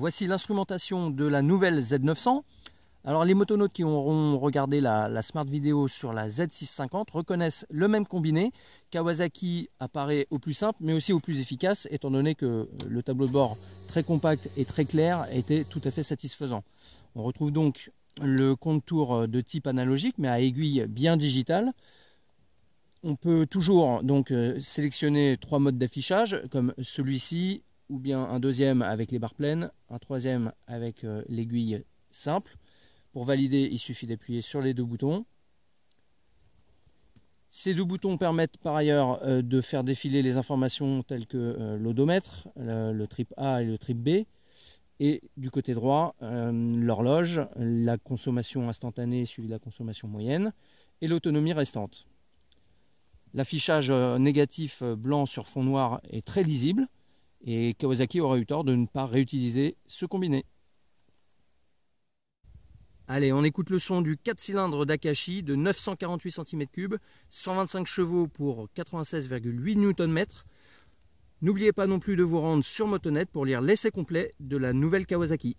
Voici l'instrumentation de la nouvelle Z900. Alors les motonautes qui auront regardé la, smart vidéo sur la Z650 reconnaissent le même combiné. Kawasaki apparaît au plus simple mais aussi au plus efficace étant donné que le tableau de bord très compact et très clair était tout à fait satisfaisant. On retrouve donc le contour de type analogique mais à aiguille bien digitale. On peut toujours donc euh, sélectionner trois modes d'affichage comme celui-ci, ou bien un deuxième avec les barres pleines, un troisième avec euh, l'aiguille simple. Pour valider, il suffit d'appuyer sur les deux boutons. Ces deux boutons permettent par ailleurs euh, de faire défiler les informations telles que euh, l'odomètre, le, le, trip A et le trip B, et du côté droit, l'horloge, la consommation instantanée suivie de la consommation moyenne, et l'autonomie restante. L'affichage négatif blanc sur fond noir est très lisible et Kawasaki aura eu tort de ne pas réutiliser ce combiné. Allez, on écoute le son du 4 cylindres d'Akashi de 948 cm3, 125 chevaux pour 96,8 Nm. N'oubliez pas non plus de vous rendre sur Motonet pour lire l'essai complet de la nouvelle Kawasaki.